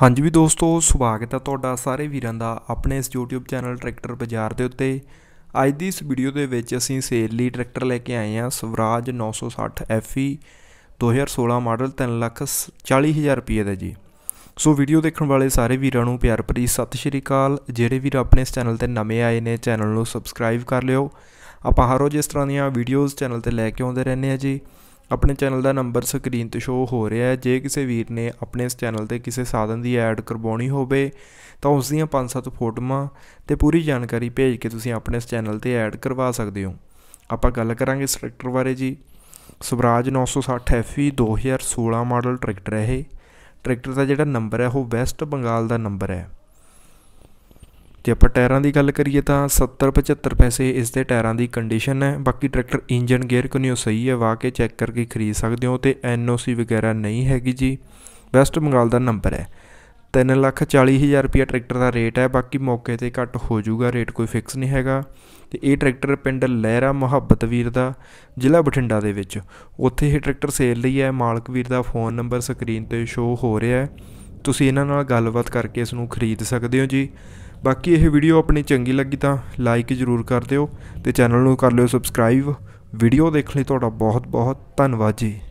ਹਾਂਜੀ ਵੀ ਦੋਸਤੋ ਸਵਾਗਤ ਹੈ ਤੁਹਾਡਾ ਸਾਰੇ ਵੀਰਾਂ ਦਾ ਆਪਣੇ ਇਸ YouTube ਚੈਨਲ ਟਰੈਕਟਰ ਬਾਜ਼ਾਰ ਦੇ ਉੱਤੇ ਅੱਜ ਦੀ ਇਸ ਵੀਡੀਓ ਦੇ ਵਿੱਚ ਅਸੀਂ ਸੇਲ ਲਈ ਟਰੈਕਟਰ ਲੈ ਕੇ ਆਏ ਹਾਂ ਸਵਰਾਜ 960 FE 2016 ਮਾਡਲ 340000 ਰੁਪਏ ਦਾ ਜੀ ਸੋ ਵੀਡੀਓ ਦੇਖਣ ਵਾਲੇ ਸਾਰੇ ਵੀਰਾਂ ਨੂੰ ਪਿਆਰ ਭਰੀ ਸਤਿ ਸ਼੍ਰੀ ਅਕਾਲ ਜਿਹੜੇ ਵੀਰ ਆਪਣੇ ਇਸ ਚੈਨਲ ਤੇ ਨਵੇਂ ਆਏ ਨੇ ਚੈਨਲ ਨੂੰ ਸਬਸਕ੍ਰਾਈਬ ਕਰ ਲਿਓ ਆਪਾਂ ਹਰ ਰੋਜ਼ ਇਸ ਤਰ੍ਹਾਂ ਦੀਆਂ ਵੀਡੀਓਜ਼ ਚੈਨਲ ਤੇ ਲੈ ਕੇ ਆਉਂਦੇ ਰਹਿੰਦੇ ਆ ਜੀ ਆਪਣੇ ਚੈਨਲ ਦਾ ਨੰਬਰ ਸਕਰੀਨ ਤੇ ਸ਼ੋ ਹੋ ਰਿਹਾ ਹੈ ਜੇ ਕਿਸੇ ਵੀਰ ਨੇ ਆਪਣੇ ਇਸ ਚੈਨਲ ਤੇ ਕਿਸੇ ਸਾਧਨ ਦੀ ਐਡ ਕਰਵਾਉਣੀ ਹੋਵੇ ਤਾਂ ਉਸ ਦੀਆਂ 5-7 ਫੋਟੋਆਂ ਤੇ ਪੂਰੀ ਜਾਣਕਾਰੀ ਭੇਜ ਕੇ ਤੁਸੀਂ ਆਪਣੇ ਇਸ ਚੈਨਲ ਤੇ ਐਡ ਕਰਵਾ ਸਕਦੇ ਹੋ ਆਪਾਂ ਗੱਲ ਕਰਾਂਗੇ ਇਸ ਟਰੈਕਟਰ ਬਾਰੇ ਜੀ ਸੁਭਰਾਜ 960 FE 2016 ਮਾਡਲ ਟਰੈਕਟਰ ਹੈ ਇਹ ਟਰੈਕਟਰ ਦਾ ਜਿਹੜਾ ਨੰਬਰ ਹੈ ਉਹ ਵੈਸਟ ਬੰਗਾਲ ਦਾ ਨੰਬਰ ਹੈ ਜੇ ਆਪਾਂ ਟਾਇਰਾਂ ਦੀ ਗੱਲ ਕਰੀਏ ਤਾਂ 70 75 ਪੈਸੇ ਇਸ ਦੇ ਟਾਇਰਾਂ ਦੀ ਕੰਡੀਸ਼ਨ ਹੈ ਬਾਕੀ ਟਰੈਕਟਰ ਇੰਜਨ ਗੇਅਰ ਕਨਿਓ ਸਹੀ ਹੈ ਵਾਕੇ ਚੈੱਕ ਕਰਕੇ ਖਰੀਦ ਸਕਦੇ ਹੋ ਤੇ ਐਨਓਸੀ ਵਗੈਰਾ ਨਹੀਂ ਹੈਗੀ ਜੀ ਵੈਸਟ ਬੰਗਾਲ ਦਾ ਨੰਬਰ ਹੈ 340000 ਰੁਪਿਆ ਟਰੈਕਟਰ ਦਾ ਰੇਟ ਹੈ ਬਾਕੀ ਮੌਕੇ ਤੇ ਘੱਟ ਹੋ ਜਾਊਗਾ ਰੇਟ ਕੋਈ ਫਿਕਸ ਨਹੀਂ ਹੈਗਾ ਤੇ ਇਹ ਟਰੈਕਟਰ ਪਿੰਡ ਲਹਿਰਾ ਮੁਹੱਬਤ ਵੀਰ ਦਾ ਜ਼ਿਲ੍ਹਾ ਬਠਿੰਡਾ ਦੇ ਵਿੱਚ ਉੱਥੇ ਇਹ ਟਰੈਕਟਰ ਸੇਲ ਲਈ ਹੈ ਮਾਲਕ ਵੀਰ ਦਾ ਫੋਨ ਨੰਬਰ ਸਕਰੀਨ ਤੇ ਸ਼ੋ ਹੋ ਰਿਹਾ ਹੈ ਤੁਸੀਂ ਇਹਨਾਂ ਨਾਲ ਗੱਲਬਾਤ ਕਰਕੇ ਇਸ ਨੂੰ ਖਰੀਦ ਸਕਦੇ ਹੋ ਜੀ ਬਾਕੀ ਇਹ ਵੀਡੀਓ ਆਪਣੀ ਚੰਗੀ ਲੱਗੀ ਤਾਂ ਲਾਈਕ ਜ਼ਰੂਰ ਕਰ ਦਿਓ ਤੇ ਚੈਨਲ ਨੂੰ ਕਰ ਲਿਓ ਸਬਸਕ੍ਰਾਈਬ ਵੀਡੀਓ ਦੇਖਣ ਲਈ ਤੁਹਾਡਾ ਬਹੁਤ ਬਹੁਤ ਧੰਨਵਾਦ ਜੀ